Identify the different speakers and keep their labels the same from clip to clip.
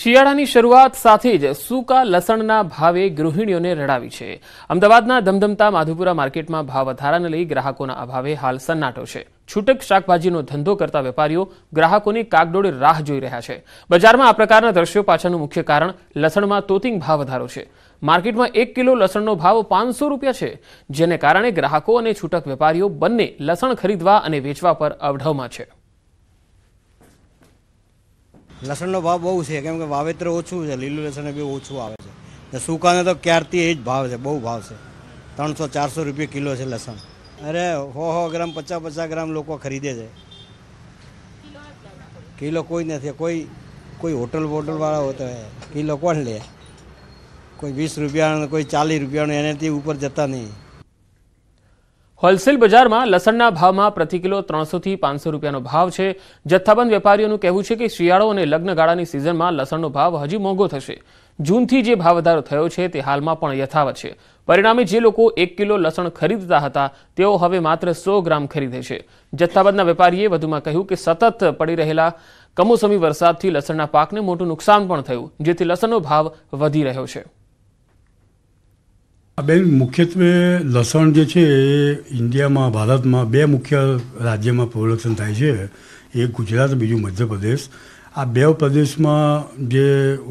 Speaker 1: શિયાળાની શરૂઆત સાથે જ સૂકા લસણના ભાવે ગૃહિણીઓને રડાવી છે અમદાવાદના ધમધમતા માધુપુરા માર્કેટમાં ભાવ વધારાને લઈ ગ્રાહકોના અભાવે હાલ સન્નાટો છે છૂટક શાકભાજીનો ધંધો કરતા વેપારીઓ ગ્રાહકોની કાગડોળે રાહ જોઈ રહ્યા છે બજારમાં આ પ્રકારના દ્રશ્યો પાછળનું મુખ્ય કારણ લસણમાં તોતિંગ ભાવ વધારો છે માર્કેટમાં એક કિલો લસણનો ભાવ પાંચસો રૂપિયા છે જેને કારણે ગ્રાહકો અને છૂટક વેપારીઓ બંને લસણ ખરીદવા અને વેચવા પર અવઢવમાં છે
Speaker 2: લસણનો ભાવ બહુ છે કેમ કે વાવેતર ઓછું છે લીલું લસણ બી ઓછું આવે છે ને સૂકાને તો ક્યારથી એ જ ભાવ છે બહુ ભાવ છે ત્રણસો ચારસો રૂપિયા કિલો છે લસણ અરે હો હો ગ્રામ પચાસ પચાસ ગ્રામ લોકો ખરીદે છે કિલો કોઈ નથી કોઈ કોઈ હોટલ બોટલવાળા હોતા હોય કિલો કોણ લે કોઈ વીસ રૂપિયાનો કોઈ ચાલીસ રૂપિયાનો એનાથી ઉપર જતા નહીં હોલસેલ બજારમાં લસણના ભાવમાં
Speaker 1: પ્રતિ કિલો ત્રણસોથી પાંચસો રૂપિયાનો ભાવ છે જથ્થાબંધ વેપારીઓનું કહેવું છે કે શિયાળો અને લગ્નગાળાની સિઝનમાં લસણનો ભાવ હજી મોંઘો થશે જૂનથી જે ભાવ વધારો થયો છે તે હાલમાં પણ યથાવત છે પરિણામે જે લોકો એક કિલો લસણ ખરીદતા હતા તેઓ હવે માત્ર સો ગ્રામ ખરીદે છે જથ્થાબંધના વેપારીએ વધુમાં કહ્યું કે સતત પડી રહેલા કમોસમી વરસાદથી લસણના પાકને મોટું નુકસાન પણ થયું જેથી લસણનો ભાવ વધી રહ્યો છે
Speaker 3: બેન મુખ્યત્વે લસણ જે છે એ ઇન્ડિયામાં ભારતમાં બે મુખ્ય રાજ્યમાં પ્રોડક્શન થાય છે એક ગુજરાત બીજું મધ્યપ્રદેશ આ બે પ્રદેશમાં જે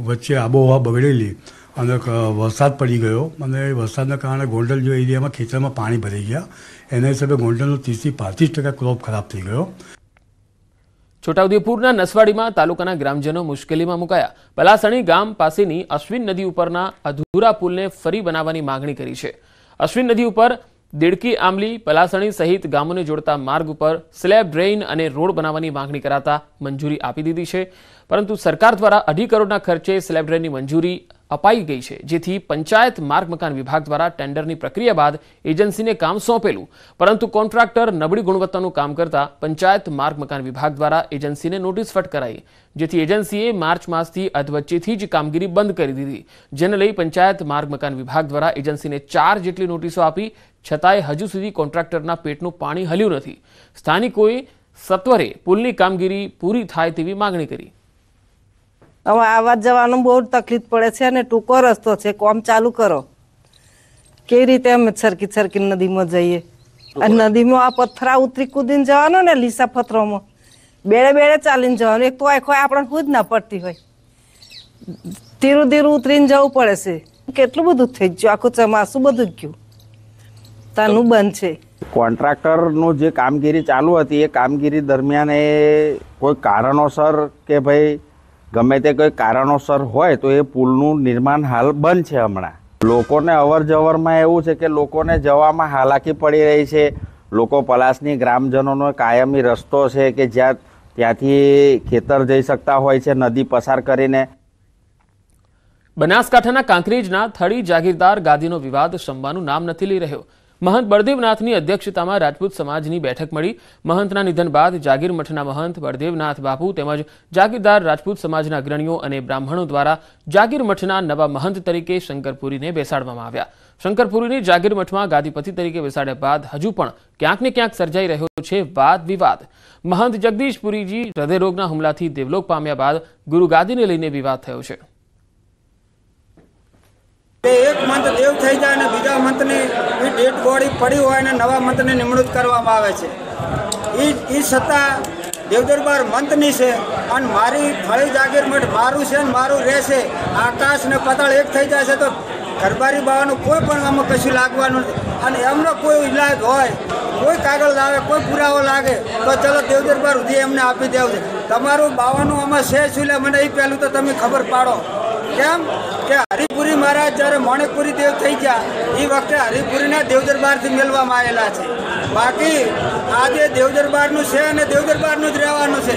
Speaker 3: વચ્ચે આબોહવા બગડેલી અને વરસાદ પડી ગયો અને એ વરસાદના કારણે ગોંડલ જો એરિયામાં ખેતરમાં પાણી ભરાઈ ગયા એના હિસાબે ગોંડલનો ત્રીસથી પાંત્રીસ ટકા ક્રોપ ખરાબ થઈ ગયો
Speaker 1: છોટાઉદેપુરના નસવાડીમાં તાલુકાના ગ્રામજનો મુશ્કેલીમાં મુકાયા પલાસણી ગામ પાસેની અશ્વિન નદી ઉપરના અધૂરા પુલને ફરી બનાવવાની માંગણી કરી છે અશ્વિન નદી ઉપર દેડકી આમલી પલાસણી સહિત ગામોને જોડતા માર્ગ ઉપર સ્લેબ ડ્રેઇન અને રોડ બનાવવાની માંગણી કરાતા મંજૂરી આપી દીધી છે પરંતુ સરકાર દ્વારા અઢી કરોડના ખર્ચે સ્લેબ ડ્રેનની મંજૂરી અપાઈ ગઈ છે જેથી પંચાયત માર્ગ મકાન વિભાગ દ્વારા ટેન્ડરની પ્રક્રિયા બાદ એજન્સીને કામ સોંપેલું પરંતુ કોન્ટ્રાક્ટર નબળી ગુણવત્તાનું કામ કરતા પંચાયત માર્ગ મકાન વિભાગ દ્વારા એજન્સીને નોટિસ ફટ કરાઈ જેથી એજન્સીએ માર્ચ માસથી અધવચ્ચેથી જ કામગીરી બંધ કરી દીધી જેને લઈ પંચાયત માર્ગ મકાન વિભાગ દ્વારા એજન્સીને ચાર જેટલી નોટિસો આપી છતાંય હજુ સુધી કોન્ટ્રાક્ટરના પેટનું પાણી હલ્યું નથી સ્થાનિકોએ સત્વરે પુલની કામગીરી પૂરી થાય તેવી માગણી કરી
Speaker 4: હવે આવવા જવાનું બહુ તકલીફ પડે છે અને ટૂંકો રસ્તો છે કોમ ચાલુ કરો કેવી રીતે અમે છરકી છરકી નદીમાં જઈએ નદીમાં આ પથરા ઉતરી કૂદીને જવાનો ને લીસા પથરોમાં બેડે બેડે ચાલીને જવાનું એક તો આખો આપણને ખુદ ના પડતી હોય ધીરું ધીરું ઉતરીને જવું પડે છે કેટલું બધું થઈ ગયું આખું ચમાસું બધું ગયું આપતાનું બંધ છે
Speaker 5: કોન્ટ્રાક્ટરનું જે કામગીરી ચાલુ હતી એ કામગીરી દરમિયાન એ કોઈ કારણોસર કે ભાઈ ગમે તે કોઈ કારણોસર હોય તો એ પુલનું નિર્માણ હાલ બંધ છે હમણાં લોકોને અવર જવરમાં એવું છે કે લોકોને જવામાં હાલાકી પડી રહી છે લોકો પલાસની ગ્રામજનોનો કાયમી રસ્તો છે કે જ્યાં ત્યાંથી ખેતર જઈ શકતા હોય છે નદી પસાર કરીને
Speaker 1: બનાસકાંઠાના કાંકરેજના થળી જાગીરદાર ગાદીનો વિવાદ શમવાનું નામ નથી લઈ રહ્યો મહંત બળદેવનાથની અધ્યક્ષતામાં રાજપૂત સમાજની બેઠક મળી મહંતના નિધન બાદ જાગીર મઠના મહંત બળદેવનાથ બાપુ તેમજ જાગીરદાર રાજપૂત સમાજના અગ્રણીઓ અને બ્રાહ્મણો દ્વારા જાગીર મઠના નવા મહંત તરીકે શંકરપુરીને બેસાડવામાં આવ્યા શંકરપુરીને જાગીર મઠમાં ગાદીપતિ તરીકે બેસાડ્યા બાદ હજુ પણ ક્યાંક ને ક્યાંક સર્જાઈ રહ્યો છે વાદ વિવાદ મહંત જગદીશપુરીજી હૃદયરોગના હુમલાથી દેવલોક પામ્યા બાદ ગુરુગાદીને લઈને વિવાદ થયો છે
Speaker 5: એક મંત દેવ થઈ જાય
Speaker 3: અને બીજા મંતની ડેડ બોડી પડી હોય અને નવા મંતને નિમણૂક કરવામાં આવે છે એ એ સત્તા દેવદરબાર મંતની છે અને મારી ફળી જાગીર મઠ મારું છે અને મારું રહેશે આકાશ ને પતાળ એક થઈ જશે તો ઘરબારી બાવાનું કોઈ પણ આમાં કશું લાગવાનું નથી અને એમનો કોઈ ઇલાજ હોય કોઈ કાગળ લાવે કોઈ પુરાવો લાગે તો ચલો દેવદરબાર સુધી એમને આપી દેવું છે તમારું બાવાનું આમાં છે શું મને એ પહેલું તો તમે ખબર પાડો કેમ કે હરિપુરી મહારાજ જ્યારે મોણેકપુરી દેવ થઈ ગયા એ વખતે હરિપુરીના દેવદરબારથી મેળવવામાં આવેલા છે બાકી આજે દેવદરબારનું છે અને દેવદરબારનું જ રહેવાનું છે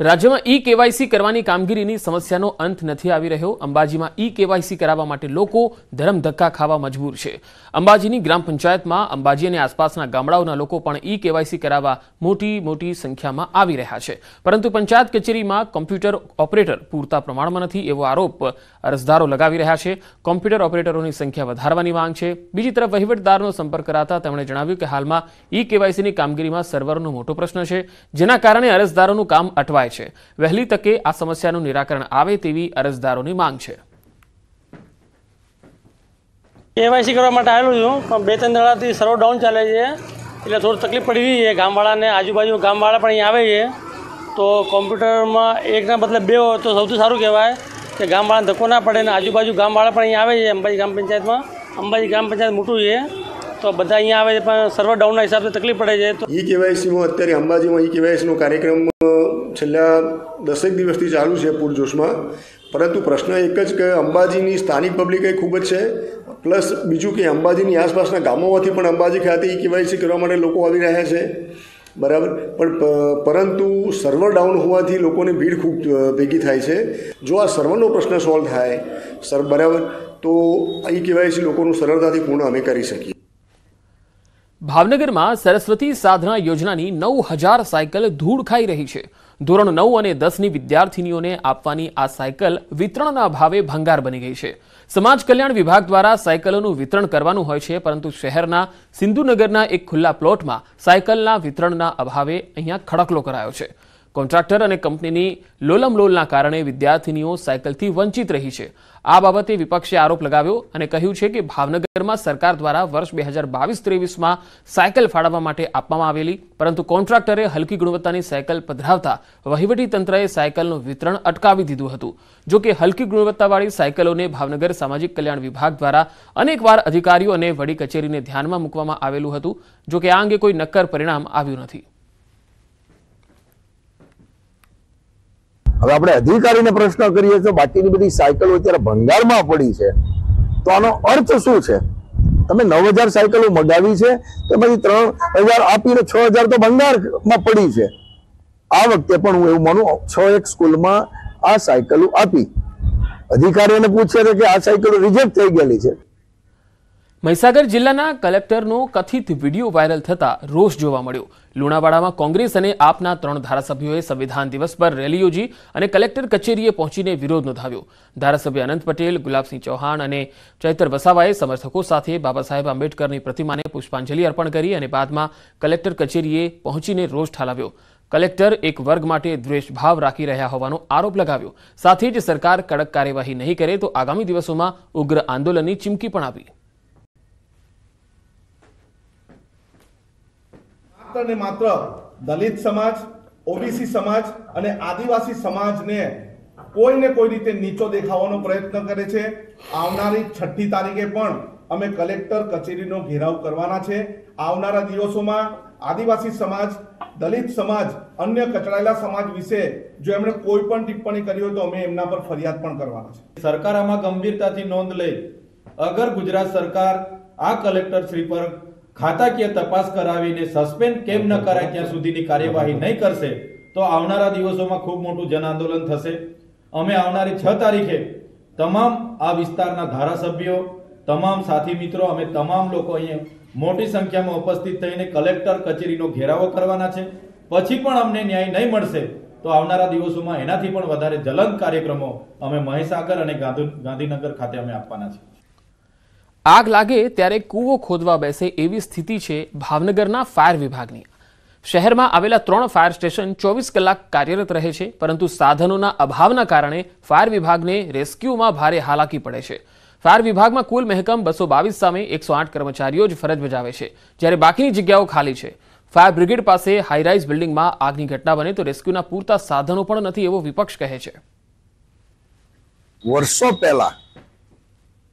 Speaker 1: રાજ્યમાં ઈ કેવાયસી કરવાની કામગીરીની સમસ્યાનો અંત નથી આવી રહ્યો અંબાજીમાં ઈ કેવાયસી કરાવવા માટે લોકો ધરમ ધક્કા ખાવા મજબૂર છે અંબાજીની ગ્રામ પંચાયતમાં અંબાજી અને આસપાસના ગામડાઓના લોકો પણ ઈ કેવાયસી કરાવવા મોટી મોટી સંખ્યામાં આવી રહ્યા છે પરંતુ પંચાયત કચેરીમાં કોમ્પ્યુટર ઓપરેટર પૂરતા પ્રમાણમાં નથી એવો આરોપ અરજદારો લગાવી રહ્યા છે કોમ્પ્યુટર ઓપરેટરોની સંખ્યા વધારવાની માંગ છે બીજી તરફ વહીવટદારનો સંપર્ક કરાતા તેમણે જણાવ્યું કે હાલમાં ઈ કેવાયસીની કામગીરીમાં સર્વરનો મોટો પ્રશ્ન છે જેના કારણે અરજદારોનું કામ અટવાય અપાય છે વહેલી તકે આ સમસ્યાનું નિરાકરણ આવે તેવી અરજદારોની માંગ છે કેવાયસી કરવા માટે આવેલું છું પણ બે ત્રણ દાડાથી સર્વર ડાઉન ચાલે છે એટલે થોડું તકલીફ પડી
Speaker 3: રહી છે ગામવાળાને આજુબાજુ ગામવાળા પણ અહીં આવે છે તો કોમ્પ્યુટરમાં એકના બદલે બે હોય તો સૌથી સારું કહેવાય કે ગામવાળાને ધક્કો ના પડે ને આજુબાજુ ગામવાળા પણ અહીં આવે છે અંબાજી ગ્રામ પંચાયતમાં અંબાજી ગ્રામ પંચાયત મોટું છે તો બધા અહીંયા આવે પણ સર્વર ડાઉનના હિસાબે તકલીફ પડે છે તો ઈ કેવાયસીમાં અત્યારે અંબાજીમાં ઈ કેવાયસીનો કાર્યક્રમ છેલ્લા દસેક દિવસથી ચાલુ છે પૂરજોશમાં પરંતુ પ્રશ્ન એક જ કે અંબાજીની સ્થાનિક પબ્લિક એ ખૂબ જ છે પ્લસ બીજું કે અંબાજીની આસપાસના ગામોમાંથી પણ અંબાજી ખાતે ઈ કેવાયસી કરવા માટે લોકો આવી રહ્યા છે બરાબર પણ પરંતુ સર્વર ડાઉન હોવાથી લોકોની ભીડ ખૂબ ભેગી થાય છે જો આ સર્વરનો પ્રશ્ન સોલ્વ થાય સર બરાબર તો ઈ કેવાયસી લોકોનું સરળતાથી પૂર્ણ અમે કરી શકીએ
Speaker 1: ભાવનગરમાં સરસ્વતી સાધના યોજનાની નવ હજાર સાયકલ ધૂળ ખાઈ રહી છે ધોરણ નવ અને દસની વિદ્યાર્થીનીઓને આપવાની આ સાયકલ વિતરણના ભાવે ભંગાર બની ગઈ છે સમાજ કલ્યાણ વિભાગ દ્વારા સાયકલોનું વિતરણ કરવાનું હોય છે પરંતુ શહેરના સિંધુનગરના એક ખુલ્લા પ્લોટમાં સાયકલના વિતરણના અભાવે અહીંયા ખડકલો કરાયો છે કોન્ટ્રાક્ટર અને કંપનીની લોલમલોલના કારણે વિદ્યાર્થીનીઓ સાયકલથી વંચિત રહી છે આ બાબતે વિપક્ષે આરોપ લગાવ્યો અને કહ્યું છે કે ભાવનગરમાં સરકાર દ્વારા વર્ષ બે હજાર બાવીસ ત્રેવીસમાં સાયકલ ફાળવવા માટે આપવામાં આવેલી પરંતુ કોન્ટ્રાક્ટરે હલકી ગુણવત્તાની સાયકલ પધરાવતા વહીવટીતંત્રએ સાયકલનું વિતરણ અટકાવી દીધું હતું જો કે હલકી ગુણવત્તાવાળી સાયકલોને ભાવનગર સામાજિક કલ્યાણ વિભાગ દ્વારા અનેકવાર અધિકારીઓ અને વડી કચેરીને ધ્યાનમાં મૂકવામાં આવેલું હતું જો કે આ અંગે કોઈ નક્કર પરિણામ આવ્યું નથી
Speaker 3: હવે આપણે અધિકારીને પ્રશ્ન કરીએ તો બાકીની બધી સાયકલો અત્યારે ભંગારમાં પડી છે તો આનો અર્થ શું છે તમે નવ હજાર સાયકલો મગાવી છે તો પછી ત્રણ હજાર આપીને છ હજાર તો ભંગારમાં પડી છે આ વખતે પણ હું એવું માનું છ એક સ્કૂલમાં આ સાયકલો આપી અધિકારીઓને પૂછે છે કે આ સાયકલો રિજેક્ટ થઈ ગયેલી છે
Speaker 1: મહીસાગર જિલ્લાના કલેક્ટરનો કથિત વિડીયો વાયરલ થતા રોષ જોવા મળ્યો લુણાવાડામાં કોંગ્રેસ અને આપના ત્રણ ધારાસભ્યોએ સંવિધાન દિવસ પર રેલી યોજી અને કલેક્ટર કચેરીએ પહોંચીને વિરોધ નોંધાવ્યો ધારાસભ્ય અનંત પટેલ ગુલાબસિંહ ચૌહાણ અને ચૈતર વસાવાએ સમર્થકો સાથે બાબા સાહેબ આંબેડકરની પ્રતિમાને પુષ્પાંજલિ અર્પણ કરી અને બાદમાં કલેક્ટર કચેરીએ પહોંચીને રોષ ઠાલવ્યો કલેક્ટર એક વર્ગ માટે દ્વેષભાવ રાખી રહ્યા હોવાનો આરોપ લગાવ્યો સાથે જ સરકાર કડક કાર્યવાહી નહીં કરે તો આગામી દિવસોમાં ઉગ્ર આંદોલનની ચીમકી પણ આપી
Speaker 6: માત્ર ને માત્ર દલિત સમાજ ઓબીસી સમાજ અને આદિવાસી સમાજને કોઈને કોઈ રીતે નીચો દેખાવાનો પ્રયત્ન કરે છે આવનારી છઠ્ઠી તારીખે પણ અમે કલેક્ટર કચેરીનો ઘેરાવ કરવાના છે આવનારા દિવસોમાં આદિવાસી સમાજ દલિત સમાજ અન્ય કચડાયેલા સમાજ વિશે જો એમણે કોઈ પણ ટિપ્પણી કરી હોય તો અમે એમના પર ફરિયાદ પણ કરવાના છે સરકાર આમાં ગંભીરતાથી નોંધ લઈ અગર ગુજરાત સરકાર આ કલેક્ટર શ્રી પર ખાતાકીય તપાસ કરાવીને સસ્પેન્ડ કેમ ન કરાય ત્યાં સુધીની કાર્યવાહી નહીં કરશે તો આવનારા દિવસોમાં ખૂબ મોટું જન આંદોલન થશે અમે આવનારી છ તારીખે તમામ આ વિસ્તારના ધારાસભ્યો તમામ સાથી મિત્રો અમે તમામ લોકો અહીંયા મોટી સંખ્યામાં ઉપસ્થિત થઈને કલેક્ટર કચેરીનો ઘેરાવો કરવાના છે પછી પણ અમને ન્યાય નહીં મળશે તો આવનારા દિવસોમાં એનાથી પણ વધારે જલંત કાર્યક્રમો અમે મહીસાગર અને ગાંધીનગર ખાતે અમે આપવાના છીએ
Speaker 1: આગ લાગે ત્યારે કૂવો ખોદવા બેસે એવી સ્થિતિ છે ભાવનગરના ફાયર વિભાગની શહેરમાં આવેલા ત્રણ ફાયર સ્ટેશન ચોવીસ કલાક કાર્યરત રહે છે પરંતુ સાધનોના અભાવના કારણે ફાયર વિભાગને રેસ્ક્યુમાં ભારે હાલાકી પડે છે ફાયર વિભાગમાં કુલ મહેકમ બસો બાવીસ સામે એકસો આઠ કર્મચારીઓ જ ફરજ બજાવે છે જ્યારે બાકીની જગ્યાઓ ખાલી છે ફાયર બ્રિગેડ પાસે હાઈરાઇઝ બિલ્ડિંગમાં આગની ઘટના બને તો રેસ્ક્યુના પૂરતા સાધનો પણ નથી એવો વિપક્ષ કહે છે
Speaker 3: વર્ષો પહેલા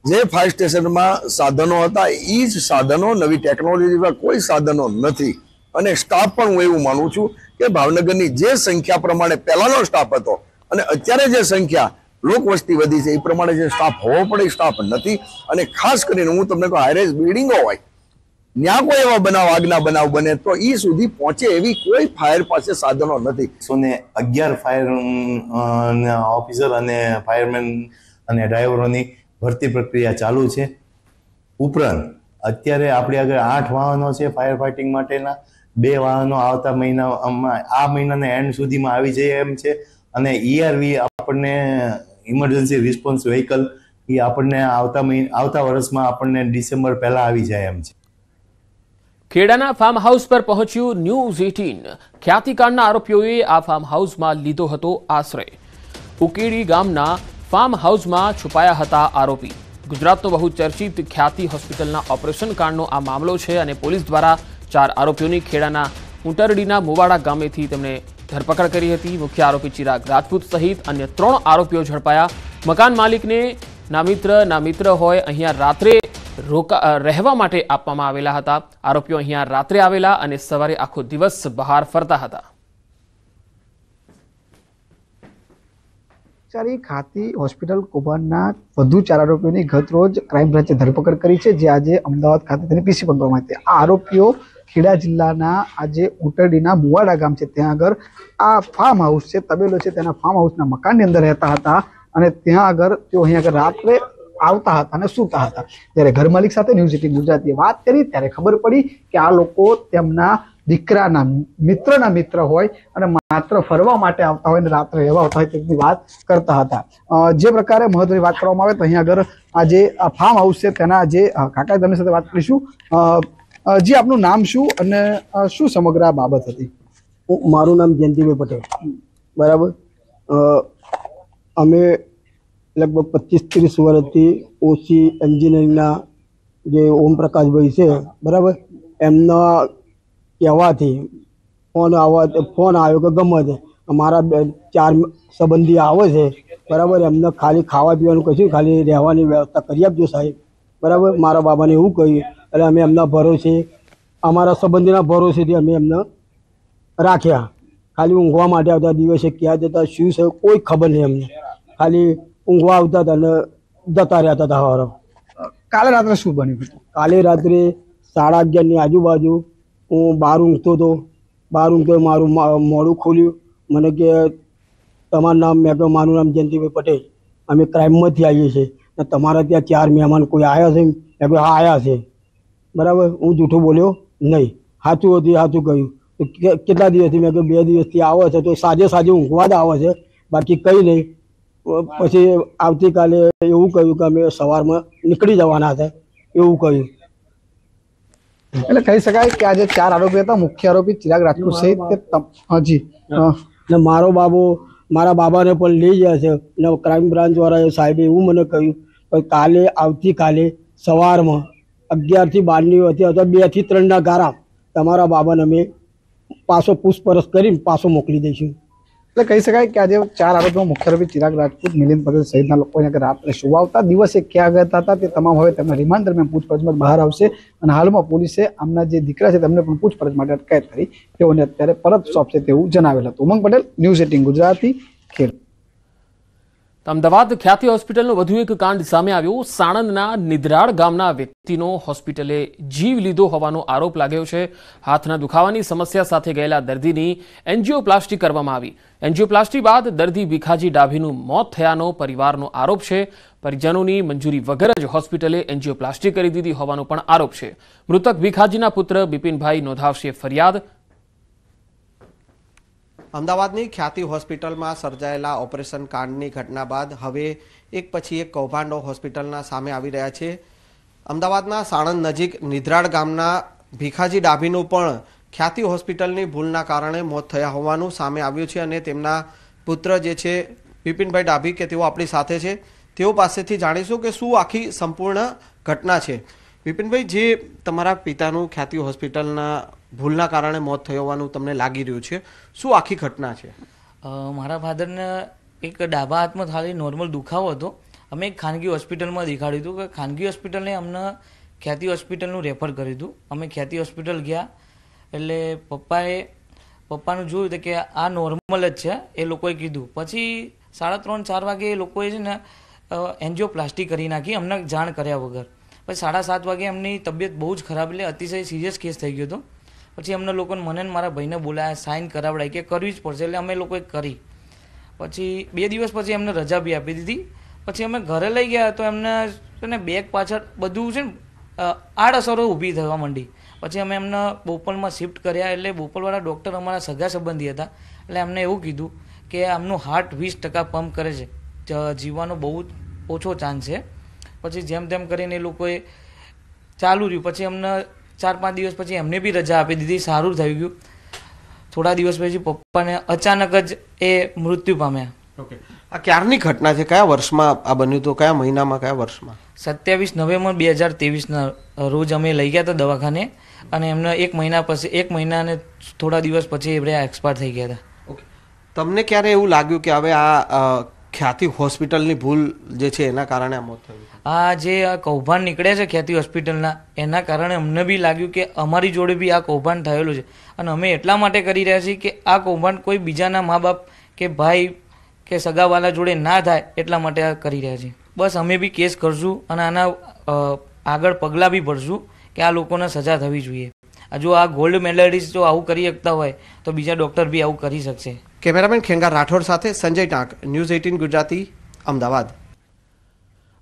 Speaker 3: જે ફાયર સ્ટેશનમાં સાધનો હતા એ જ સાધનો નવી ટેકનોલોજીમાં કોઈ સાધનો નથી અને સ્ટાફ પણ હું એવું માનું છું કે ભાવનગરની જે સંખ્યા પ્રમાણે પહેલાંનો સ્ટાફ હતો અને અત્યારે જે સંખ્યા લોકવસ્તી વધી છે એ પ્રમાણે જે સ્ટાફ હોવો પડે એ સ્ટાફ નથી અને ખાસ કરીને હું તમને કહું હાઈરેજ બિલ્ડિંગો હોય ત્યાં કોઈ એવા બનાવ આગના બનાવ બને તો એ સુધી
Speaker 6: પહોંચે એવી કોઈ ફાયર પાસે સાધનો નથી સોને અગિયાર ફાયર ઓફિસર અને ફાયરમેન અને ડ્રાઈવરોની ભરતી પ્રક્રિયા ચાલુ છે ઉપરાંત અત્યારે આપણી આગળ આઠ વાહનો છે ફાયર ફાઇટિંગ માટેના બે વાહનો આવતા મહિનામાં આ મહિનાના એન્ડ સુધીમાં આવી જાય એમ છે અને ઈઆરવી e આપણને ઇમરજન્સી રિસ્પોન્સ વ્હીકલ એ આપણને આવતા મહિના આવતા વર્ષમાં આપણને ડિસેમ્બર પહેલાં આવી જાય એમ છે ખેડાના ફાર્મ હાઉસ પર પહોંચ્યું
Speaker 1: ન્યૂઝ એટીન ખ્યાતિકાળના આરોપીઓએ આ ફાર્મ હાઉસમાં લીધો હતો આશ્રય ઉકેડી ગામના ફાર્મ હાઉસમાં છુપાયા હતા આરોપી ગુજરાતનો બહુ ચર્ચિત ખ્યાતિ હોસ્પિટલના ઓપરેશન કાંડનો આ મામલો છે અને પોલીસ દ્વારા ચાર આરોપીઓની ખેડાના ઉંટરડીના મુવાડા ગામેથી તેમણે ધરપકડ કરી હતી મુખ્ય આરોપી ચિરાગ રાજપૂત સહિત અન્ય ત્રણ આરોપીઓ ઝડપાયા મકાન માલિકને ના મિત્ર મિત્ર હોય અહીંયા રાત્રે રોકા રહેવા માટે આપવામાં આવેલા હતા આરોપીઓ અહીંયા રાત્રે આવેલા અને સવારે આખો દિવસ બહાર ફરતા હતા
Speaker 5: કચારી ખાતી હોસ્પિટલ કૌભાંડના વધુ ચાર આરોપીઓની ગત રોજ ક્રાઇમ બ્રાંચે ધરપકડ કરી છે જે આજે અમદાવાદ ખાતે તેની પીસી પકડવામાં આવી આ આરોપીઓ ખેડા જિલ્લાના આજે ઉટરડીના મુવાડા ગામ છે ત્યાં આગળ આ ફાર્મ હાઉસ છે તબેલો છે તેના ફાર્મ હાઉસના મકાનની અંદર રહેતા હતા અને ત્યાં આગળ તેઓ અહીંયા આગળ રાત્રે આવતા હતા અને સૂતા હતા ત્યારે ઘર માલિક સાથે ન્યૂઝ એટીન ગુજરાતીએ વાત કરી ત્યારે ખબર પડી કે આ લોકો તેમના દીકરાના મિત્રના મિત્ર હોય અને માત્ર ફરવા માટે આવતા હોય અને રાત્રે રહેવા આવતા હોય તેની વાત કરતા હતા જે પ્રકારે મહત્વની વાત કરવામાં આવે તો અહીંયા આગળ આ જે ફાર્મ હાઉસ છે તેના જે કાકા તેમની સાથે વાત કરીશું જી આપનું નામ શું અને શું સમગ્ર આ બાબત હતી મારું નામ જયંતિભાઈ પટેલ બરાબર
Speaker 3: અમે લગભગ પચીસ ત્રીસ વર્ષથી ઓછી એન્જિનિયરિંગના જે ઓમ પ્રકાશભાઈ છે બરાબર એમના કહેવાથી ફોન આવવા ફોન આવ્યો કે ગમે તે અમારા બે ચાર સંબંધી આવે છે બરાબર એમને ખાલી ખાવા પીવાનું કશું ખાલી રહેવાની વ્યવસ્થા કરી આપજો સાહેબ બરાબર મારા બાબાને એવું કહ્યું એટલે અમે એમના ભરોસે અમારા સંબંધીના ભરોસેથી અમે એમને રાખ્યા ખાલી ઊંઘવા માટે આવતા દિવસે ક્યાં જતા શું છે કોઈ ખબર નહીં અમને ખાલી ઊંઘવા આવતા હતા અને જતા રહેતા હતા સવારો કાલે રાત્રે શું બન્યું કાલે રાત્રે સાડા અગિયારની આજુબાજુ હું બહાર ઊંઘતો હતો બહાર ઊંઘતો મારું મોડું ખોલ્યું મને કે તમારું નામ મેં કહ્યું મારું નામ જયંતિભાઈ પટેલ અમે ક્રાઇમમાંથી આવીએ છીએ ને તમારા ત્યાં ચાર મહેમાન કોઈ આવ્યા છે મેં કહ્યું હા આવ્યા છે બરાબર હું જૂઠું બોલ્યો નહીં સાચું હતું સાચું કહ્યું કેટલા દિવસથી મેં કહ્યું બે દિવસથી આવે છે તો સાંજે સાંજે ઊંઘવા જ આવે છે બાકી કંઈ નહીં પછી આવતીકાલે એવું કહ્યું કે અમે સવારમાં નીકળી જવાના હતા
Speaker 5: એવું કહ્યું એટલે કહી શકાય કે આજે ચાર આરોપી હતા મુખ્ય આરોપી ચિરાગ રાજપૂત સહિત તે હાજી ને મારો બાબો મારા બાબાને પણ લઈ
Speaker 3: ગયા છે ને ક્રાઇમ બ્રાન્ચ વાળા સાહેબે એવું મને કહ્યું કે કાલે આવતીકાલે સવારમાં અગિયારથી બારની વચ્ચે અથવા બેથી ત્રણના ગારા તમારા બાબાને અમે
Speaker 5: પાછો પૂછપરછ કરી પાછો મોકલી દઈશું એટલે કહી શકાય કે આજે ચાર આરોપીઓ મુખ્ય આરોપી ચિરાગ રાજપૂત મિલિંદ પટેલ સહિતના લોકો અહીંયા રાત્રે સુવાવતા દિવસે ક્યાં ગયા હતા તે તમામ હવે તેમના રિમાન્ડ દરમિયાન પૂછપરછમાં બહાર આવશે અને હાલમાં પોલીસે આમના જે દીકરા છે તેમને પણ પૂછપરછ માટે અટકાયત કરી તેઓને અત્યારે પરત સોંપશે તેવું જણાવેલ હતું ઉમંગ પટેલ ન્યૂઝ એટીન ગુજરાતી ખેડ
Speaker 1: અમદાવાદ ખ્યાતિ હોસ્પિટલનું વધુ એક કાંડ સામે આવ્યો સાણંદના નિદ્રાળ ગામના વ્યક્તિનો હોસ્પિટલે જીવ લીધો હોવાનો આરોપ લાગ્યો છે હાથના દુખાવાની સમસ્યા સાથે ગયેલા દર્દીની એન્જીઓપ્લાસ્ટી કરવામાં આવી એન્જીઓપ્લાસ્ટી બાદ દર્દી ભીખાજી ડાભીનું મોત થયાનો પરિવારનો આરોપ છે પરિજનોની મંજૂરી વગર જ હોસ્પિટલે એન્જીઓપ્લાસ્ટી કરી દીધી હોવાનો પણ આરોપ છે મૃતક ભીખાજીના પુત્ર બિપિનભાઈ નોંધાવશે ફરિયાદ
Speaker 2: અમદાવાદની ખ્યાતિ હોસ્પિટલમાં સર્જાયેલા ઓપરેશન કાંડની ઘટના બાદ હવે એક પછી એક કૌભાંડો હોસ્પિટલના સામે આવી રહ્યા છે અમદાવાદના સાણંદ નજીક નિધરાળ ગામના ભીખાજી ડાભીનું પણ ખ્યાતિ હોસ્પિટલની ભૂલના કારણે મોત થયા હોવાનું સામે આવ્યું છે અને તેમના પુત્ર જે છે બિપિનભાઈ ડાભી કે તેઓ આપણી સાથે છે તેઓ પાસેથી જાણીશું કે શું આખી સંપૂર્ણ ઘટના છે વિપિનભાઈ જે તમારા પિતાનું ખ્યાતિ હોસ્પિટલના ભૂલના કારણે મોત થયો હોવાનું તમને લાગી રહ્યું છે શું આખી ઘટના છે
Speaker 4: મારા ફાધરને એક ડાબા હાથમાં ખાલી નોર્મલ દુખાવો હતો અમે એક ખાનગી હોસ્પિટલમાં દેખાડ્યું હતું કે ખાનગી હોસ્પિટલને અમને ખ્યાતિ હોસ્પિટલનું રેફર કર્યું હતું અમે ખ્યાતિ હોસ્પિટલ ગયા એટલે પપ્પાએ પપ્પાનું જોયું હતું કે આ નોર્મલ જ છે એ લોકોએ કીધું પછી સાડા ત્રણ ચાર વાગે એ લોકોએ છે ને એન્જિયોપ્લાસ્ટી કરી નાખી અમને જાણ કર્યા વગર પછી સાડા સાત વાગે એમની તબિયત બહુ જ ખરાબ એટલે અતિશય સિરિયસ કેસ થઈ ગયો હતો પછી અમને લોકોને મને મારા ભાઈને બોલાયા સાઇન કરાવડાય કે કરવી જ પડશે એટલે અમે લોકોએ કરી પછી બે દિવસ પછી એમને રજા બી આપી દીધી પછી અમે ઘરે લઈ ગયા તો એમને છે ને બેગ પાછળ બધું છે ને આડઅસરો ઊભી થવા માંડી પછી અમે એમને બોપલમાં શિફ્ટ કર્યા એટલે બોપલવાળા ડૉક્ટર અમારા સગા સંબંધી હતા એટલે એમને એવું કીધું કે આમનું હાર્ટ વીસ ટકા પંપ કરે છે જીવવાનો બહુ ઓછો ચાન્સ છે પછી જેમ તેમ કરીને એ લોકોએ ચાલુ રહ્યું પછી અમને ચાર પાંચ દિવસ પછી એમને બી રજા આપી દીધી સારું થઈ ગયું થોડા દિવસ પછી પપ્પાને અચાનક જ એ મૃત્યુ પામ્યા ઓકે આ
Speaker 2: ક્યારની ઘટના છે કયા વર્ષમાં આ બન્યું હતું કયા મહિનામાં કયા વર્ષમાં
Speaker 4: સત્યાવીસ નવેમ્બર બે હજાર તેવીસના રોજ અમે લઈ ગયા હતા દવાખાને અને એમને એક મહિના પછી એક મહિના અને થોડા દિવસ પછી એ બધા એક્સપાયર થઈ ગયા હતા ઓકે
Speaker 2: તમને ક્યારે એવું લાગ્યું કે હવે આ ખ્યાતિ હોસ્પિટલની ભૂલ જે છે એના કારણે આ મોત થયું
Speaker 4: આ જે આ કૌભાંડ નીકળે છે ખ્યાતિ હોસ્પિટલના એના કારણે અમને બી લાગ્યું કે અમારી જોડે બી આ કૌભાંડ થયેલું છે અને અમે એટલા માટે કરી રહ્યા છીએ કે આ કૌભાંડ કોઈ બીજાના મા બાપ કે ભાઈ કે સગાવાલા જોડે ના થાય એટલા માટે આ કરી રહ્યા છીએ બસ અમે બી કેસ કરશું અને આના આગળ પગલાં બી ભરશું કે આ લોકોને સજા થવી જોઈએ જો આ ગોલ્ડ મેડલિસ્ટ જો આવું કરી શકતા હોય તો બીજા ડૉક્ટર બી આવું કરી શકશે
Speaker 2: કેમેરામેન ખેંગા રાઠોડ સાથે Sanjay Tank news eighteen Gujarati Ahmedabad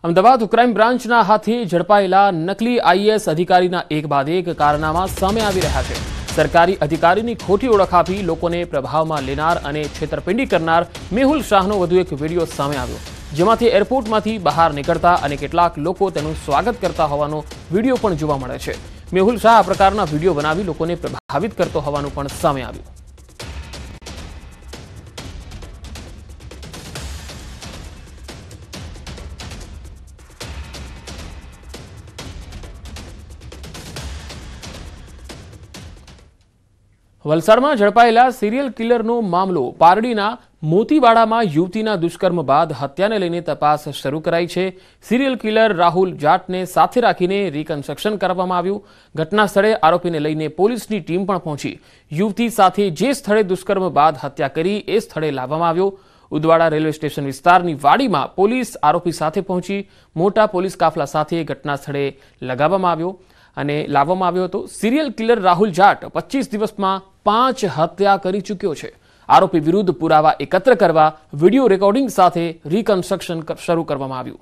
Speaker 2: Ahmedabad crime બ્રાન્ચના હાથે ઝડપાયેલા
Speaker 1: નકલી આઈએએસ અધિકારીના એક બાદ એક કારનામા સામે આવી રહ્યા છે સરકારી અધિકારીની ખોટી ઓળખ આપી લોકોને પ્રભાવમાં લેનાર અને છેતરપિંડી કરનાર મેહુલ શાહનો વધુ એક વિડીયો સામે આવ્યો જેમાંથી એરપોર્ટમાંથી બહાર નીકળતા અને કેટલાક લોકો તેનું સ્વાગત કરતા હોવાનો વિડીયો પણ જોવા મળે છે મેહુલ શાહ આ પ્રકારના વિડીયો બનાવી લોકોને પ્રભાવિત કરતો હોવાનું પણ સામે આવ્યું વલસાડમાં ઝડપાયેલા સિરિયલ કિલરનો મામલો પારડીના મોતીવાડામાં યુવતીના દુષ્કર્મ બાદ હત્યાને લઈને તપાસ શરૂ કરાઈ છે સિરિયલ કિલર રાહુલ જાટને સાથે રાખીને રિકન્સ્ટ્રક્શન કરવામાં આવ્યું ઘટના સ્થળે આરોપીને લઈને પોલીસની ટીમ પણ પહોંચી યુવતી સાથે જે સ્થળે દુષ્કર્મ બાદ હત્યા કરી એ સ્થળે લાવવામાં આવ્યો ઉદવાડા રેલવે સ્ટેશન વિસ્તારની વાડીમાં પોલીસ આરોપી સાથે પહોંચી મોટા પોલીસ કાફલા સાથે ઘટના સ્થળે લગાવવામાં આવ્યો અને લાવવામાં આવ્યો હતો સિરિયલ કિલર રાહુલ જાટ પચીસ દિવસમાં પાંચ હત્યા કરી ચૂક્યો છે આરોપી વિરુદ્ધ પુરાવા એકત્ર કરવા વિડીયો રેકોર્ડિંગ સાથે રિકન્સ્ટ્રક્શન શરૂ કરવામાં આવ્યું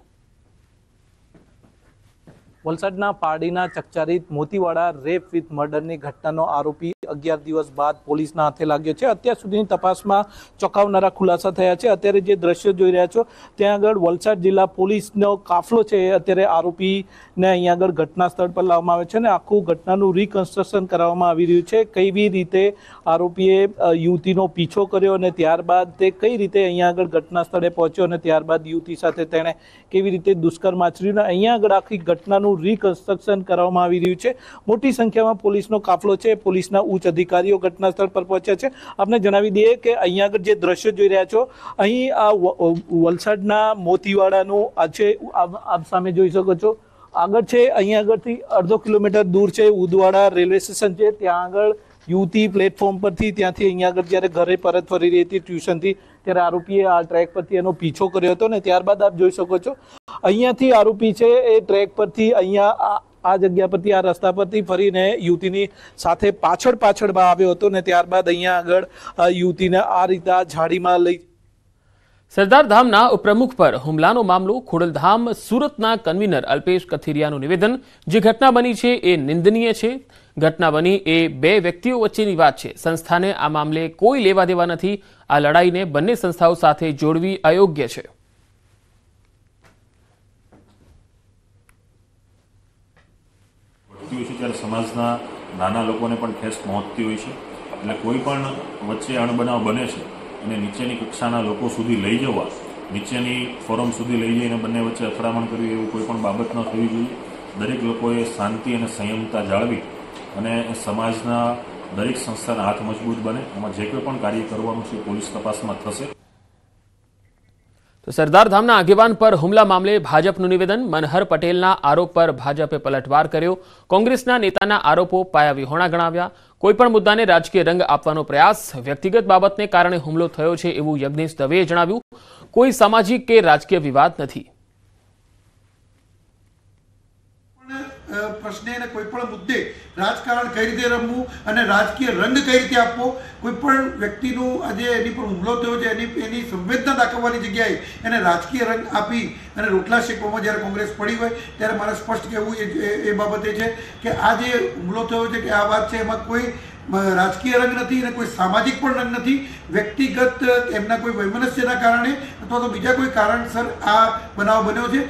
Speaker 6: વલસાડના પારડીના ચકચારીત મોતીવાડા રેપ વિથ મર્ડરની ઘટનાનો આરોપી અગિયાર દિવસ બાદ પોલીસના હાથે લાગ્યો છે અત્યાર સુધીની તપાસમાં ચોંકાવનારા ખુલાસા થયા છે અત્યારે જે દ્રશ્યો જોઈ રહ્યા છો ત્યાં આગળ વલસાડ જિલ્લા પોલીસનો કાફલો છે અત્યારે આરોપીને અહીંયા આગળ ઘટના સ્થળ પર લાવવામાં આવે છે અને આખું ઘટનાનું રિકન્સ્ટ્રક્શન કરવામાં આવી રહ્યું છે કેવી રીતે આરોપીએ યુવતીનો પીછો કર્યો અને ત્યારબાદ તે કઈ રીતે અહીંયા આગળ ઘટના સ્થળે પહોંચ્યો અને ત્યારબાદ યુવતી સાથે તેણે કેવી રીતે દુષ્કર્મ આચર્યું અને અહીંયા આગળ આખી ઘટનાનું રિકન્સ્ટ્રક્શન કરવામાં આવી રહ્યું છે મોટી સંખ્યામાં પોલીસનો કાફલો છે પોલીસના ઉચ્ચ અધિકારીઓ ઘટના સ્થળ પર પહોંચ્યા છે આપને જણાવી દઈએ કે અહીંયા આગળ જે દ્રશ્યો જોઈ રહ્યા છો અહીં આ વલસાડના મોતીવાડાનું આ છે આપ સામે જોઈ શકો છો આગળ છે અહીંયા આગળથી અડધો કિલોમીટર દૂર છે ઉદવાડા રેલવે સ્ટેશન છે ત્યાં આગળ યુવતી પ્લેટફોર્મ પરથી ત્યાંથી અહીંયા આગળ જ્યારે ઘરે પરત ફરી રહી હતી ટ્યુશનથી ત્યારે આરોપીએ આ ટ્રેક પરથી એનો પીછો કર્યો હતો ને ત્યારબાદ આપ જોઈ શકો છો અહીંયાથી આરોપી છે એ ટ્રેક પરથી અહીંયા આ જગ્યા પરથી આ રસ્તા પરથી ફરીને યુવતીની સાથે પાછળ પાછળ આવ્યો હતો ને ત્યારબાદ અહીંયા આગળ યુવતીને આ રીતે આ ઝાડીમાં લઈ
Speaker 1: સરદારધામના ઉપપ્રમુખ પર હુમલાનો મામલો ખોડલધામ સુરતના કન્વીનર અલ્પેશ કથિરિયાનું નિવેદન જે ઘટના બની છે એ નિંદનીય છે ઘટના બની એ બે વ્યક્તિઓ વચ્ચેની વાત છે સંસ્થાને આ મામલે કોઈ લેવા દેવા નથી આ લડાઈને બંને સંસ્થાઓ સાથે જોડવી અયોગ્ય છે વધતી હોય છે ત્યારે સમાજના નાના લોકોને પણ ઠેસ પહોંચતી હોય છે એટલે કોઈ પણ વચ્ચે અણબનાવ બને છે અને નીચેની કક્ષાના લોકો સુધી લઈ જવા નીચેની ફોરમ સુધી લઈ જઈને બંને વચ્ચે અથડામણ કરવી એવું કોઈ પણ બાબત ન થવી જોઈએ દરેક લોકોએ શાંતિ અને સંયમતા જાળવી અને સમાજના દરેક સંસ્થાના હાથ મજબૂત બને એમાં જે કોઈ પણ કાર્ય કરવાનું છે પોલીસ તપાસમાં થશે તો ધામના આગેવાન પર હુમલા મામલે ભાજપનું નિવેદન મનહર પટેલના આરોપ પર ભાજપે પલટવાર કર્યો કોંગ્રેસના નેતાના આરોપો પાયાવિહોણા ગણાવ્યા કોઈપણ મુદ્દાને રાજકીય રંગ આપવાનો પ્રયાસ વ્યક્તિગત બાબતને કારણે હુમલો થયો છે એવું યજ્ઞેશ દવેએ જણાવ્યું કોઈ સામાજિક કે રાજકીય વિવાદ નથી
Speaker 6: પ્રશ્ને અને કોઈ પણ મુદ્દે રાજકારણ કઈ રીતે રમવું અને રાજકીય રંગ કઈ રીતે આપવો કોઈ પણ વ્યક્તિનું આજે એની પર હુમલો થયો છે એની એની સંવેદના દાખવવાની જગ્યાએ એને રાજકીય રંગ આપી અને રોટલા શેકવામાં જ્યારે કોંગ્રેસ પડી હોય ત્યારે મારે સ્પષ્ટ કહેવું એ એ બાબતે છે કે આ જે હુમલો થયો છે કે આ વાત છે એમાં કોઈ રાજકીય રંગ નથી અને કોઈ સામાજિક પણ રંગ નથી વ્યક્તિગત એમના કોઈ વૈમનસ્યના કારણે અથવા તો બીજા કોઈ કારણસર આ બનાવ બન્યો છે